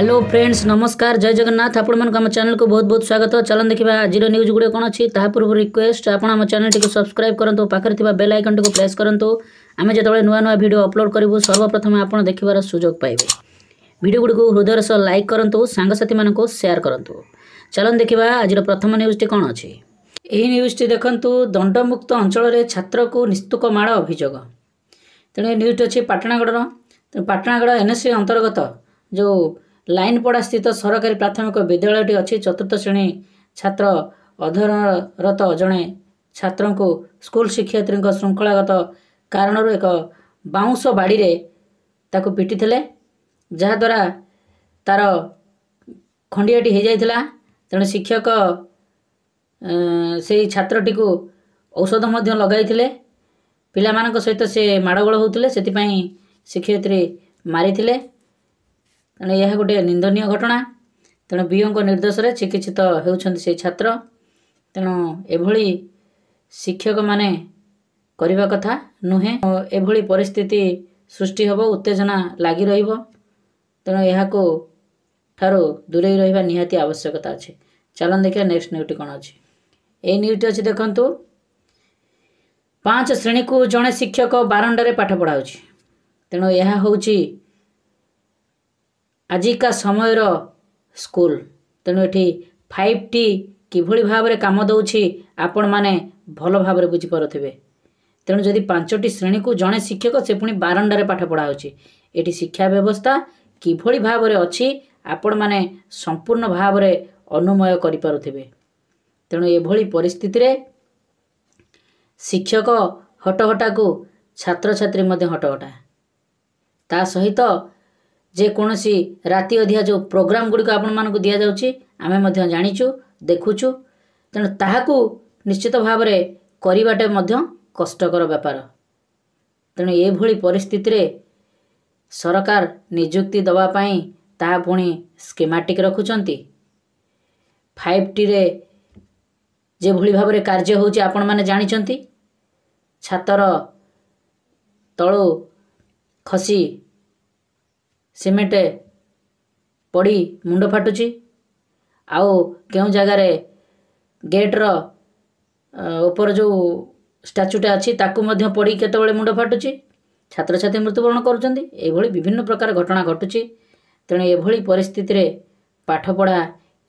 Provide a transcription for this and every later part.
hello friends নমস্কার জয় জগন্নাথ আপনার আমার চ্যানেলকে বহুত বহুত স্বাগত চলন দেখা আজির নিউজ গুড়ে কোণ অছি তাহা পূর্ব রিকোয়েস্ট আপনার আমার চ্যানেলটিকে সবসক্রাইব করতু পাখে থাকা বেল আইকনটিকে প্রেস করতু আমি যেতবে নূয়া নূয়া ভিডিও অপলোড করবু সর্বপ্রথমে আপনার দেখবার সুযোগ পাইবে ভিডিও গুড়ি হৃদয়ের সহ লাইক করতু সাংসাথী মানুষ সেয়ার করতু চলন দেখা আজির প্রথম নিউজটি কোণ অছি এই নিউজটি দেখন্তু দণ্ডমুক্ত অঞ্চলের ছাত্রকু নিস্তুক মাড় অভিযোগ তেণু এই নিউজটি অছি পাটনাগড়র পাটনাগড় এনএসসি অন্তর্গত ଯେଉଁ ଲାଇନପଡ଼ା ସ୍ଥିତ ସରକାରୀ ପ୍ରାଥମିକ ବିଦ୍ୟାଳୟଟି ଅଛି ଚତୁର୍ଥ ଶ୍ରେଣୀ ଛାତ୍ର ଅଧ୍ୟୟନରତ ଜଣେ ଛାତ୍ରଙ୍କୁ ସ୍କୁଲ ଶିକ୍ଷୟତ୍ରୀଙ୍କ ଶୃଙ୍ଖଳାଗତ କାରଣରୁ ଏକ ବାଉଁଶ ବାଡ଼ିରେ ତାକୁ ପିଟିଥିଲେ ଯାହାଦ୍ୱାରା ତା'ର ଖଣ୍ଡିଆଟି ହୋଇଯାଇଥିଲା ତେଣୁ ଶିକ୍ଷକ ସେହି ଛାତ୍ରଟିକୁ ଔଷଧ ମଧ୍ୟ ଲଗାଇଥିଲେ ପିଲାମାନଙ୍କ ସହିତ ସେ ମାଡ଼ଗୋଳ ହେଉଥିଲେ ସେଥିପାଇଁ ଶିକ୍ଷୟତ୍ରୀ ମାରିଥିଲେ ତେଣୁ ଏହା ଗୋଟିଏ ନିନ୍ଦନୀୟ ଘଟଣା ତେଣୁ ବିଓଙ୍କ ନିର୍ଦ୍ଦେଶରେ ଚିକିତ୍ସିତ ହେଉଛନ୍ତି ସେହି ଛାତ୍ର ତେଣୁ ଏଭଳି ଶିକ୍ଷକମାନେ କରିବା କଥା ନୁହେଁ ଏଭଳି ପରିସ୍ଥିତି ସୃଷ୍ଟି ହେବ ଉତ୍ତେଜନା ଲାଗି ରହିବ ତେଣୁ ଏହାକୁ ଠାରୁ ଦୂରେଇ ରହିବା ନିହାତି ଆବଶ୍ୟକତା ଅଛି ଚାଲନ୍ତୁ ଦେଖିବା ନେକ୍ସଟ ନ୍ୟୁଜ୍ଟି କ'ଣ ଅଛି ଏଇ ନ୍ୟୁଜ୍ଟି ଅଛି ଦେଖନ୍ତୁ ପାଞ୍ଚ ଶ୍ରେଣୀକୁ ଜଣେ ଶିକ୍ଷକ ବାରଣ୍ଡାରେ ପାଠ ପଢ଼ାଉଛି ତେଣୁ ଏହା ହେଉଛି ଆଜିକା ସମୟର ସ୍କୁଲ ତେଣୁ ଏଠି ଫାଇଭ୍ ଟି କିଭଳି ଭାବରେ କାମ ଦେଉଛି ଆପଣମାନେ ଭଲ ଭାବରେ ବୁଝିପାରୁଥିବେ ତେଣୁ ଯଦି ପାଞ୍ଚଟି ଶ୍ରେଣୀକୁ ଜଣେ ଶିକ୍ଷକ ସେ ପୁଣି ବାରଣ୍ଡାରେ ପାଠ ପଢ଼ା ହେଉଛି ଏଠି ଶିକ୍ଷା ବ୍ୟବସ୍ଥା କିଭଳି ଭାବରେ ଅଛି ଆପଣମାନେ ସମ୍ପୂର୍ଣ୍ଣ ଭାବରେ ଅନୁମୟ କରିପାରୁଥିବେ ତେଣୁ ଏଭଳି ପରିସ୍ଥିତିରେ ଶିକ୍ଷକ ହଟହଟାକୁ ଛାତ୍ରଛାତ୍ରୀ ମଧ୍ୟ ହଟହଟା ତା ସହିତ ଯେକୌଣସି ରାତି ଅଧିଆ ଯେଉଁ ପ୍ରୋଗ୍ରାମ ଗୁଡ଼ିକ ଆପଣମାନଙ୍କୁ ଦିଆଯାଉଛି ଆମେ ମଧ୍ୟ ଜାଣିଛୁ ଦେଖୁଛୁ ତେଣୁ ତାହାକୁ ନିଶ୍ଚିତ ଭାବରେ କରିବାଟା ମଧ୍ୟ କଷ୍ଟକର ବେପାର ତେଣୁ ଏଭଳି ପରିସ୍ଥିତିରେ ସରକାର ନିଯୁକ୍ତି ଦେବା ପାଇଁ ତାହା ପୁଣି ସ୍କିମାଟିକ୍ ରଖୁଛନ୍ତି ଫାଇଭ୍ ଟିରେ ଯେଭଳି ଭାବରେ କାର୍ଯ୍ୟ ହେଉଛି ଆପଣମାନେ ଜାଣିଛନ୍ତି ଛାତର ତଳୁ ଖସି ସିମେଣ୍ଟ ପଡ଼ି ମୁଣ୍ଡ ଫାଟୁଛି ଆଉ କେଉଁ ଜାଗାରେ ଗେଟ୍ର ଉପରେ ଯେଉଁ ଷ୍ଟାଚ୍ୟୁଟା ଅଛି ତାକୁ ମଧ୍ୟ ପଡ଼ି କେତେବେଳେ ମୁଣ୍ଡ ଫାଟୁଛି ଛାତ୍ରଛାତ୍ରୀ ମୃତ୍ୟୁବରଣ କରୁଛନ୍ତି ଏଭଳି ବିଭିନ୍ନ ପ୍ରକାର ଘଟଣା ଘଟୁଛି ତେଣୁ ଏଭଳି ପରିସ୍ଥିତିରେ ପାଠପଢ଼ା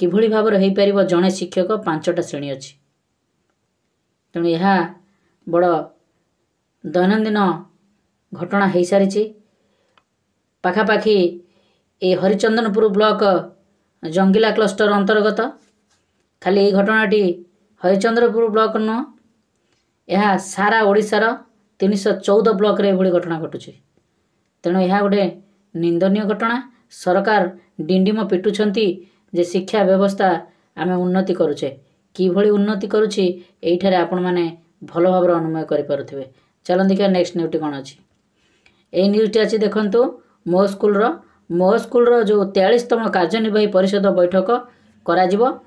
କିଭଳି ଭାବରେ ହୋଇପାରିବ ଜଣେ ଶିକ୍ଷକ ପାଞ୍ଚଟା ଶ୍ରେଣୀ ଅଛି ତେଣୁ ଏହା ବଡ଼ ଦୈନନ୍ଦିନ ଘଟଣା ହୋଇସାରିଛି ପାଖାପାଖି ଏ ହରିଚନ୍ଦନପୁର ବ୍ଲକ ଜଙ୍ଗିଲା କ୍ଲଷ୍ଟର ଅନ୍ତର୍ଗତ ଖାଲି ଏଇ ଘଟଣାଟି ହରିଚନ୍ଦ୍ରପୁର ବ୍ଲକ ନୁହଁ ଏହା ସାରା ଓଡ଼ିଶାର ତିନିଶହ ଚଉଦ ବ୍ଲକରେ ଏଭଳି ଘଟଣା ଘଟୁଛି ତେଣୁ ଏହା ଗୋଟିଏ ନିନ୍ଦନୀୟ ଘଟଣା ସରକାର ଡିଣ୍ଡିମ ପିଟୁଛନ୍ତି ଯେ ଶିକ୍ଷା ବ୍ୟବସ୍ଥା ଆମେ ଉନ୍ନତି କରୁଛେ କିଭଳି ଉନ୍ନତି କରୁଛି ଏଇଠାରେ ଆପଣମାନେ ଭଲ ଭାବରେ ଅନୁମୟ କରିପାରୁଥିବେ ଚାଲନ୍ତି ଦେଖିବା ନେକ୍ସଟ ନ୍ୟୁଜ୍ଟି କ'ଣ ଅଛି ଏଇ ନ୍ୟୁଜ୍ଟି ଅଛି ଦେଖନ୍ତୁ मो स्कुल र मो स्कुल र जो तेयालिसतम कार्निनवाह परिषद बैठक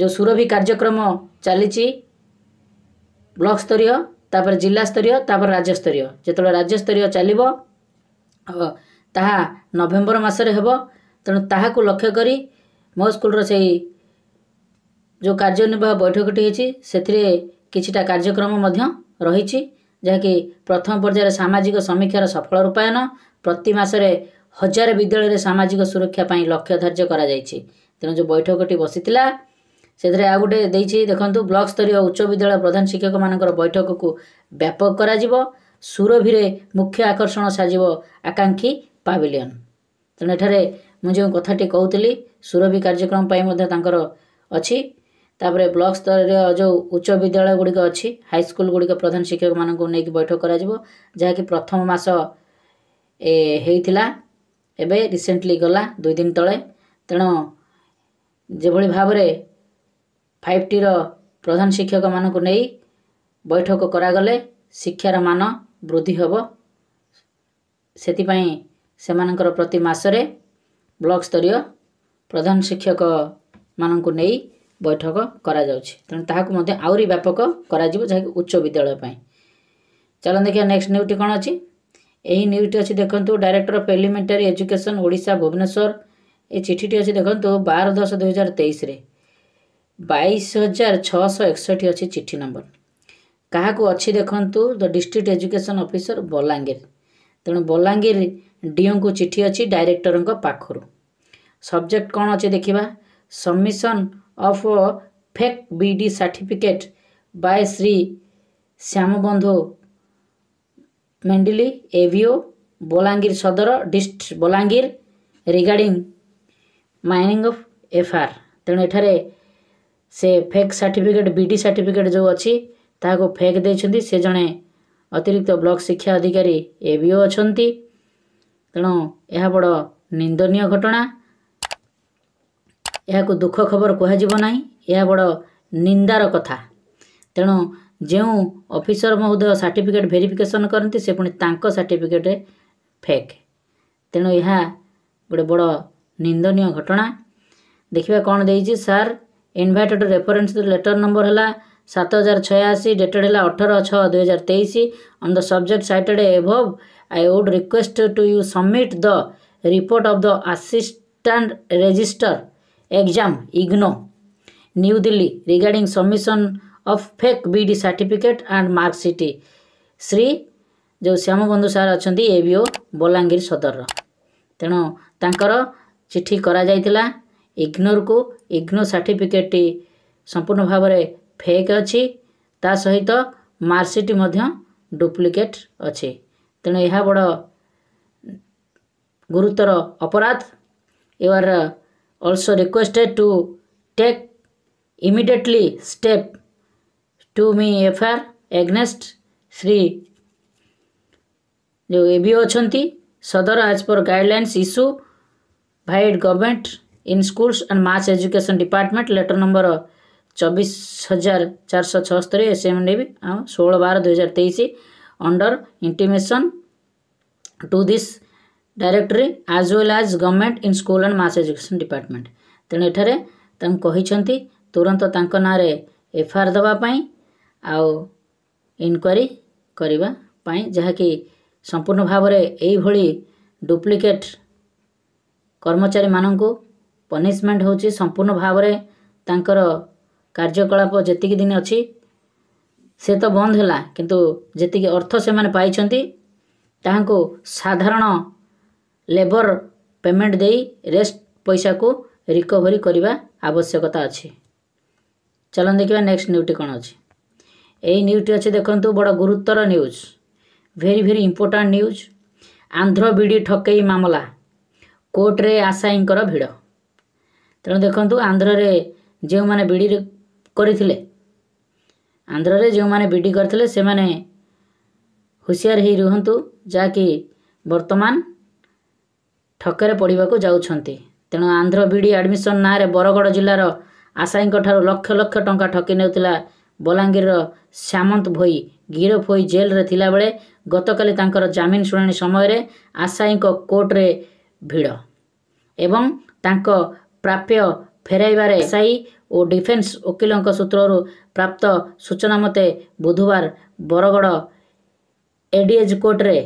जो सुरभी कार्क्रम चालिस ब्लक स्तरीय जिला स्तरीय त राज्य स्तरीय जतिबेला राज्य स्तरीय चल्यो ता नभेम्बर मासे हे लक्ष्य लक्ष्यक मो स्कुल र जो कार्य बैठक कार्यक्रम रहि ଯାହାକି ପ୍ରଥମ ପର୍ଯ୍ୟାୟରେ ସାମାଜିକ ସମୀକ୍ଷାର ସଫଳ ରୂପାୟନ ପ୍ରତି ମାସରେ ହଜାର ବିଦ୍ୟାଳୟରେ ସାମାଜିକ ସୁରକ୍ଷା ପାଇଁ ଲକ୍ଷ୍ୟ ଧାର୍ଯ୍ୟ କରାଯାଇଛି ତେଣୁ ଯେଉଁ ବୈଠକଟି ବସିଥିଲା ସେଥିରେ ଆଉ ଗୋଟେ ଦେଇଛି ଦେଖନ୍ତୁ ବ୍ଲକ୍ ସ୍ତରୀୟ ଉଚ୍ଚ ବିଦ୍ୟାଳୟ ପ୍ରଧାନ ଶିକ୍ଷକମାନଙ୍କର ବୈଠକକୁ ବ୍ୟାପକ କରାଯିବ ସୁରଭିରେ ମୁଖ୍ୟ ଆକର୍ଷଣ ସାଜିବ ଆକାଂକ୍ଷୀ ପାଭିଲିୟନ୍ ତେଣୁ ଏଠାରେ ମୁଁ ଯେଉଁ କଥାଟି କହୁଥିଲି ସୁରଭି କାର୍ଯ୍ୟକ୍ରମ ପାଇଁ ମଧ୍ୟ ତାଙ୍କର ଅଛି ତାପରେ ବ୍ଲକ ସ୍ତରରେ ଯେଉଁ ଉଚ୍ଚ ବିଦ୍ୟାଳୟ ଗୁଡ଼ିକ ଅଛି ହାଇସ୍କୁଲ ଗୁଡ଼ିକ ପ୍ରଧାନ ଶିକ୍ଷକମାନଙ୍କୁ ନେଇକି ବୈଠକ କରାଯିବ ଯାହାକି ପ୍ରଥମ ମାସ ଏ ହେଇଥିଲା ଏବେ ରିସେଣ୍ଟଲି ଗଲା ଦୁଇ ଦିନ ତଳେ ତେଣୁ ଯେଭଳି ଭାବରେ ଫାଇଭ୍ ଟିର ପ୍ରଧାନ ଶିକ୍ଷକମାନଙ୍କୁ ନେଇ ବୈଠକ କରାଗଲେ ଶିକ୍ଷାର ମାନ ବୃଦ୍ଧି ହେବ ସେଥିପାଇଁ ସେମାନଙ୍କର ପ୍ରତି ମାସରେ ବ୍ଲକ ସ୍ତରୀୟ ପ୍ରଧାନ ଶିକ୍ଷକମାନଙ୍କୁ ନେଇ ବୈଠକ କରାଯାଉଛି ତେଣୁ ତାହାକୁ ମଧ୍ୟ ଆହୁରି ବ୍ୟାପକ କରାଯିବ ଯାହାକି ଉଚ୍ଚ ବିଦ୍ୟାଳୟ ପାଇଁ ଚାଲନ୍ତୁ ଦେଖିବା ନେକ୍ସଟ ନ୍ୟୁଜ୍ଟି କ'ଣ ଅଛି ଏହି ନ୍ୟୁଜ୍ଟି ଅଛି ଦେଖନ୍ତୁ director of elementary education Odisha Bhubaneswar ଏ ଚିଠିଟି ଅଛି ଦେଖନ୍ତୁ ବାର ଦଶ ଦୁଇ ହଜାର ତେଇଶରେ ବାଇଶ ହଜାର ଛଅଶହ ଏକଷଠି ଅଛି ଚିଠି ନମ୍ବର କାହାକୁ ଅଛି ଦେଖନ୍ତୁ the district education officer Balangir ତେଣୁ ବଲାଙ୍ଗୀର ଡିଓଙ୍କୁ ଚିଠି ଅଛି ଡାଇରେକ୍ଟରଙ୍କ ପାଖରୁ ସବଜେକ୍ଟ କ'ଣ ଅଛି ଦେଖିବା submission of fake B D certificate by Shri Shyambandhu Mendili A V O Balangir Sadar dist Balangir regarding mining of F R ତେଣୁ ଏଠାରେ ସେ fake certificate B D certificate ଯେଉଁ ଅଛି ତାହାକୁ ଫେକ୍ ଦେଇଛନ୍ତି ସେ ଜଣେ ଅତିରିକ୍ତ ବ୍ଲକ୍ ଶିକ୍ଷା ଅଧିକାରୀ ଏ ବି ଓ ଅଛନ୍ତି ତେଣୁ ଏହା ବଡ଼ ନିନ୍ଦନୀୟ ଘଟଣା ଏହାକୁ ଦୁଃଖ ଖବର କୁହାଯିବ ନାହିଁ ଏହା ବଡ଼ ନିନ୍ଦାର କଥା ତେଣୁ ଯେଉଁ ଅଫିସର ମହୋଦୟ ସାର୍ଟିଫିକେଟ୍ ଭେରିଫିକେସନ୍ କରନ୍ତି ସେ ପୁଣି ତାଙ୍କ ସାର୍ଟିଫିକେଟ୍ରେ ଫେକ୍ ତେଣୁ ଏହା ଗୋଟେ ବଡ଼ ନିନ୍ଦନୀୟ ଘଟଣା ଦେଖିବା କ'ଣ ଦେଇଛି sir invited reference letter number ହେଲା ସାତ ହଜାର ଛୟାଅଶୀ ଡେଟେଡ଼୍ ହେଲା ଅଠର ଛଅ ଦୁଇହଜାର ତେଇଶ on the subject cited above I would request to you submit the report of the assistant register exam IGNOU new Delhi regarding submission of fake B D certificate and marksheet Shri ଯେଉଁ ଶ୍ୟାମବନ୍ଧୁ ସାର୍ ଅଛନ୍ତି ଏ ବି ଓ ବଲାଙ୍ଗୀର ସଦରର ତେଣୁ ତାଙ୍କର ଚିଠି କରାଯାଇଥିଲା ଇଗ୍ନୋରକୁ ଇଗ୍ନୋ ସାର୍ଟିଫିକେଟ୍ଟି ସମ୍ପୂର୍ଣ୍ଣ ଭାବରେ ଫେକ୍ ଅଛି ତା ସହିତ ମାର୍କସିଟ୍ ମଧ୍ୟ ଡୁପ୍ଲିକେଟ୍ ଅଛି ତେଣୁ ଏହା ବଡ଼ ଗୁରୁତର ଅପରାଧ ଏବାର also requested to take immediately step to me FR against Sri जो ए बी अच्छा सदर as per guidelines issue vide government in schools and mass education department letter number चौबीस हजार चार सौ छस्तरी एस एम डी सोलह बारह दुई हजार तेईस under intimation to this directory as well as government in school and mass education department ତେଣୁ ଏଠାରେ ତାଙ୍କୁ କହିଛନ୍ତି ତୁରନ୍ତ ତାଙ୍କ ନାଁରେ ଏଫ୍ଆଇଆର୍ ଦେବା ପାଇଁ ଆଉ ଇନକ୍ୱାରି କରିବା ପାଇଁ ଯାହାକି ସମ୍ପୂର୍ଣ୍ଣ ଭାବରେ ଏଇଭଳି ଡୁପ୍ଲିକେଟ୍ କର୍ମଚାରୀମାନଙ୍କୁ ପନିସମେଣ୍ଟ ହେଉଛି ସମ୍ପୂର୍ଣ୍ଣ ଭାବରେ ତାଙ୍କର କାର୍ଯ୍ୟକଳାପ ଯେତିକି ଦିନ ଅଛି ସେ ତ ବନ୍ଦ ହେଲା କିନ୍ତୁ ଯେତିକି ଅର୍ଥ ସେମାନେ ପାଇଛନ୍ତି ତାହାଙ୍କୁ ସାଧାରଣ ଲେବର ପେମେଣ୍ଟ ଦେଇ ରେଷ୍ଟ ପଇସାକୁ ରିକଭରି କରିବା ଆବଶ୍ୟକତା ଅଛି ଚାଲନ୍ତୁ ଦେଖିବା ନେକ୍ସଟ ନ୍ୟୁଜ୍ଟି କ'ଣ ଅଛି ଏଇ ନ୍ୟୁଜ୍ଟି ଅଛି ଦେଖନ୍ତୁ ବଡ଼ ଗୁରୁତ୍ୱର news very very important news Andhra B D ଠକେଇ ମାମଲା କୋର୍ଟରେ ଆଶାୟୀଙ୍କର ଭିଡ଼ ତେଣୁ ଦେଖନ୍ତୁ ଆନ୍ଧ୍ରରେ ଯେଉଁମାନେ ବିଡ଼ି କରିଥିଲେ ଆନ୍ଧ୍ରରେ ଯେଉଁମାନେ ବିଡ଼ି କରିଥିଲେ ସେମାନେ ହୁସିଆର ହେଇ ରୁହନ୍ତୁ ଯାହାକି ବର୍ତ୍ତମାନ ଠକରେ ପଡ଼ିବାକୁ ଯାଉଛନ୍ତି ତେଣୁ ଆନ୍ଧ୍ର ବିଡ଼ି ଆଡ଼ମିସନ୍ ନାଁରେ ବରଗଡ଼ ଜିଲ୍ଲାର ଆଶାୟୀଙ୍କଠାରୁ ଲକ୍ଷ ଲକ୍ଷ ଟଙ୍କା ଠକି ନେଉଥିଲା ବଲାଙ୍ଗୀରର ଶ୍ୟାମନ୍ତ ଭୋଇ ଗିରଫ ହୋଇ ଜେଲ୍ରେ ଥିଲାବେଳେ ଗତକାଲି ତାଙ୍କର ଜାମିନ ଶୁଣାଣି ସମୟରେ ଆଶାୟୀଙ୍କ କୋର୍ଟରେ ଭିଡ଼ ଏବଂ ତାଙ୍କ ପ୍ରାପ୍ୟ ଫେରାଇବାରେ ଆଶାୟୀ ଓ ଡିଫେନ୍ସ ଓକିଲଙ୍କ ସୂତ୍ରରୁ ପ୍ରାପ୍ତ ସୂଚନା ମତେ ବୁଧବାର ବରଗଡ଼ ଏଡିଏଜ୍ କୋର୍ଟରେ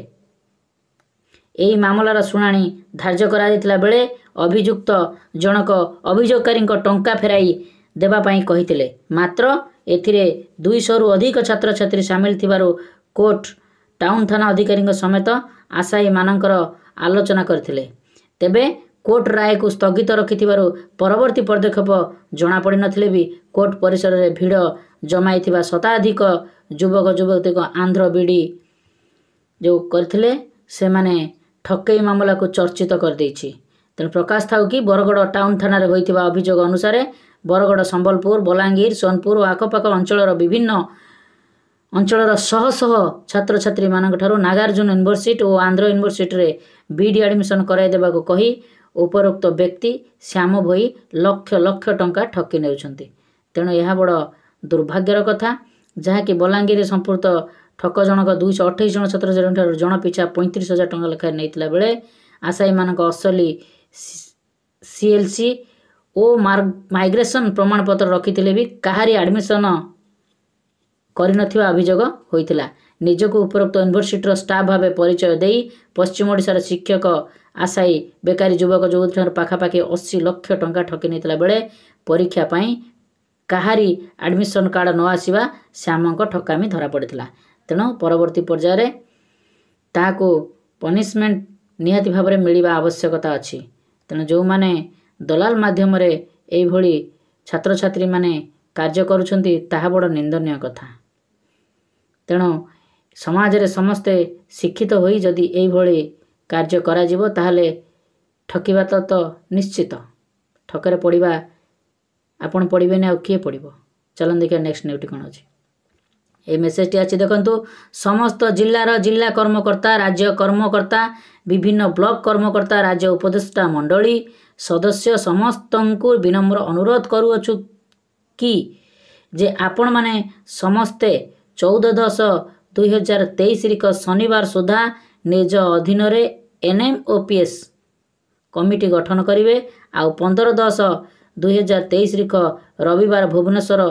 ଏହି ମାମଲାର ଶୁଣାଣି ଧାର୍ଯ୍ୟ କରାଯାଇଥିଲା ବେଳେ ଅଭିଯୁକ୍ତ ଜଣକ ଅଭିଯୋଗକାରୀଙ୍କ ଟଙ୍କା ଫେରାଇ ଦେବା ପାଇଁ କହିଥିଲେ ମାତ୍ର ଏଥିରେ ଦୁଇଶହରୁ ଅଧିକ ଛାତ୍ରଛାତ୍ରୀ ସାମିଲ ଥିବାରୁ କୋର୍ଟ ଟାଉନ ଥାନା ଅଧିକାରୀଙ୍କ ସମେତ ଆଶାୟୀମାନଙ୍କର ଆଲୋଚନା କରିଥିଲେ ତେବେ କୋର୍ଟ ରାୟକୁ ସ୍ଥଗିତ ରଖିଥିବାରୁ ପରବର୍ତ୍ତୀ ପଦକ୍ଷେପ ଜଣାପଡ଼ିନଥିଲେ ବି କୋର୍ଟ ପରିସରରେ ଭିଡ଼ ଜମାଇଥିବା ଶତାଧିକ ଯୁବକ ଯୁବତୀଙ୍କ ଆନ୍ଧ୍ର ବିଡ଼ି ଯେଉଁ କରିଥିଲେ ସେମାନେ ଠକେଇ ମାମଲାକୁ ଚର୍ଚ୍ଚିତ କରିଦେଇଛି ତେଣୁ ପ୍ରକାଶ ଥାଉ କି ବରଗଡ଼ ଟାଉନ୍ ଥାନାରେ ହୋଇଥିବା ଅଭିଯୋଗ ଅନୁସାରେ ବରଗଡ଼ ସମ୍ବଲପୁର ବଲାଙ୍ଗୀର ସୋନପୁର ଓ ଆଖପାଖ ଅଞ୍ଚଳର ବିଭିନ୍ନ ଅଞ୍ଚଳର ଶହ ଶହ ଛାତ୍ରଛାତ୍ରୀମାନଙ୍କଠାରୁ ନାଗାର୍ଜୁନ ୟୁନିଭର୍ସିଟି ଓ ଆନ୍ଧ୍ର ୟୁନିଭର୍ସିଟିରେ ବିଇଡ଼ି ଆଡ଼ମିସନ କରାଇ ଦେବାକୁ କହି ଉପରୋକ୍ତ ବ୍ୟକ୍ତି ଶ୍ୟାମ ଭୋଇ ଲକ୍ଷ ଲକ୍ଷ ଟଙ୍କା ଠକି ନେଉଛନ୍ତି ତେଣୁ ଏହା ବଡ଼ ଦୁର୍ଭାଗ୍ୟର କଥା ଯାହାକି ବଲାଙ୍ଗୀରରେ ସମ୍ପୃକ୍ତ ठक जनक दुईश अठज जन जनपिछा पैँतिस हजार टा लेखाने बेले आशाई मानक असली सिएलसिओ मग्रेसन प्रमाणपत्र कहारी काि आडमिसन गरि नग्ला निजक उपरोक्त युनिभरसिटी स्टाफ भावे परिचय पश्चिम पश्चिमओडा शिक्षक आशाई बेकाि जुवक जो पाखापा असी लक्ष टा ठकिने बेला कहारी आडमिसन कार्ड न नआस ठकामी धरा धरापडिता ତେଣୁ ପରବର୍ତ୍ତୀ ପର୍ଯ୍ୟାୟରେ ତାହାକୁ ପନିସମେଣ୍ଟ ନିହାତି ଭାବରେ ମିଳିବା ଆବଶ୍ୟକତା ଅଛି ତେଣୁ ଯେଉଁମାନେ ଦଲାଲ ମାଧ୍ୟମରେ ଏଇଭଳି ଛାତ୍ରଛାତ୍ରୀମାନେ କାର୍ଯ୍ୟ କରୁଛନ୍ତି ତାହା ବଡ଼ ନିନ୍ଦନୀୟ କଥା ତେଣୁ ସମାଜରେ ସମସ୍ତେ ଶିକ୍ଷିତ ହୋଇ ଯଦି ଏଇଭଳି କାର୍ଯ୍ୟ କରାଯିବ ତାହେଲେ ଠକିବା ତ ତ ନିଶ୍ଚିତ ଠକରେ ପଡ଼ିବା ଆପଣ ପଡ଼ିବେନି ଆଉ କିଏ ପଡ଼ିବ ଚାଲନ୍ତୁ ଦେଖିବା ନେକ୍ସଟ ନ୍ୟୁଟି କ'ଣ ଅଛି ଏଇ ମେସେଜ୍ଟି ଅଛି ଦେଖନ୍ତୁ ସମସ୍ତ ଜିଲ୍ଲାର ଜିଲ୍ଲା କର୍ମକର୍ତ୍ତା ରାଜ୍ୟ କର୍ମକର୍ତ୍ତା ବିଭିନ୍ନ ବ୍ଲକ୍ କର୍ମକର୍ତ୍ତା ରାଜ୍ୟ ଉପଦେଷ୍ଟା ମଣ୍ଡଳୀ ସଦସ୍ୟ ସମସ୍ତଙ୍କୁ ବିନମ୍ର ଅନୁରୋଧ କରୁଅଛୁ କି ଯେ ଆପଣମାନେ ସମସ୍ତେ ଚଉଦ ଦଶ ଦୁଇହଜାର ତେଇଶରିକ ଶନିବାର ସୁଦ୍ଧା ନିଜ ଅଧୀନରେ N M O P S committee ଗଠନ କରିବେ ଆଉ ପନ୍ଦର ଦଶ ଦୁଇହଜାର ତେଇଶରିକ ରବିବାର ଭୁବନେଶ୍ୱର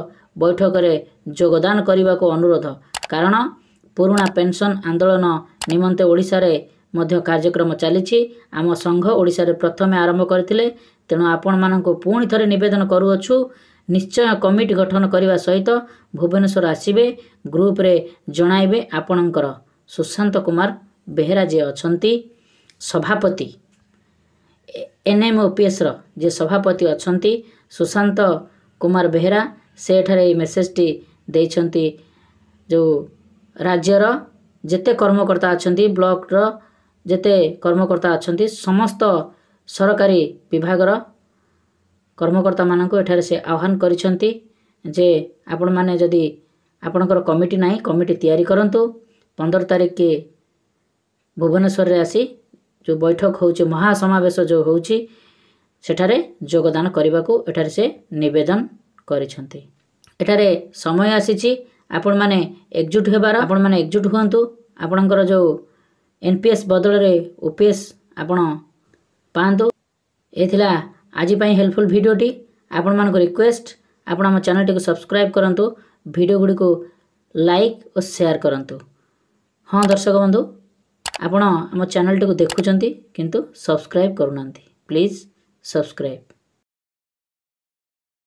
ବୈଠକରେ ଯୋଗଦାନ କରିବାକୁ ଅନୁରୋଧ କାରଣ ପୁରୁଣା ପେନ୍ସନ୍ ଆନ୍ଦୋଳନ ନିମନ୍ତେ ଓଡ଼ିଶାରେ ମଧ୍ୟ କାର୍ଯ୍ୟକ୍ରମ ଚାଲିଛି ଆମ ସଂଘ ଓଡ଼ିଶାରେ ପ୍ରଥମେ ଆରମ୍ଭ କରିଥିଲେ ତେଣୁ ଆପଣମାନଙ୍କୁ ପୁଣି ଥରେ ନିବେଦନ କରୁଅଛୁ ନିଶ୍ଚୟ କମିଟି ଗଠନ କରିବା ସହିତ ଭୁବନେଶ୍ୱର ଆସିବେ ଗ୍ରୁପରେ ଜଣାଇବେ ଆପଣଙ୍କର ସୁଶାନ୍ତ କୁମାର ବେହେରା ଯିଏ ଅଛନ୍ତି ସଭାପତି ଏନ୍ଏମ୍ଓପିଏସ୍ର ଯିଏ ସଭାପତି ଅଛନ୍ତି ସୁଶାନ୍ତ କୁମାର ବେହେରା ସେଠାରେ ଏଇ ମେସେଜ୍ଟି ଦେଇଛନ୍ତି ଯେଉଁ ରାଜ୍ୟର ଯେତେ କର୍ମକର୍ତ୍ତା ଅଛନ୍ତି ବ୍ଲକ୍ର ଯେତେ କର୍ମକର୍ତ୍ତା ଅଛନ୍ତି ସମସ୍ତ ସରକାରୀ ବିଭାଗର କର୍ମକର୍ତ୍ତାମାନଙ୍କୁ ଏଠାରେ ସେ ଆହ୍ୱାନ କରିଛନ୍ତି ଯେ ଆପଣମାନେ ଯଦି ଆପଣଙ୍କର କମିଟି ନାହିଁ କମିଟି ତିଆରି କରନ୍ତୁ ପନ୍ଦର ତାରିଖ ଭୁବନେଶ୍ୱରରେ ଆସି ଯେଉଁ ବୈଠକ ହେଉଛି ମହାସମାବେଶ ଯେଉଁ ହେଉଛି ସେଠାରେ ଯୋଗଦାନ କରିବାକୁ ଏଠାରେ ସେ ନିବେଦନ କରିଛନ୍ତି ଏଠାରେ ସମୟ ଆସିଛି ଆପଣମାନେ ଏକଜୁଟ ହେବାର ଆପଣମାନେ ଏକଜୁଟ ହୁଅନ୍ତୁ ଆପଣଙ୍କର ଯେଉଁ ଏନ୍ ପି ଏସ୍ ବଦଳରେ ଓ ପି ଏସ୍ ଆପଣ ପାଆନ୍ତୁ ଏ ଥିଲା ଆଜି ପାଇଁ ହେଲ୍ପଫୁଲ୍ ଭିଡ଼ିଓଟି ଆପଣମାନଙ୍କୁ ରିକ୍ୱେଷ୍ଟ ଆପଣ ଆମ ଚ୍ୟାନେଲଟିକୁ ସବସ୍କ୍ରାଇବ୍ କରନ୍ତୁ ଭିଡ଼ିଓ ଗୁଡ଼ିକୁ ଲାଇକ୍ ଓ ସେୟାର କରନ୍ତୁ ହଁ ଦର୍ଶକ ବନ୍ଧୁ ଆପଣ ଆମ ଚ୍ୟାନେଲଟିକୁ ଦେଖୁଛନ୍ତି କିନ୍ତୁ ସବସ୍କ୍ରାଇବ୍ କରୁନାହାନ୍ତି ପ୍ଲିଜ୍ ସବସ୍କ୍ରାଇବ୍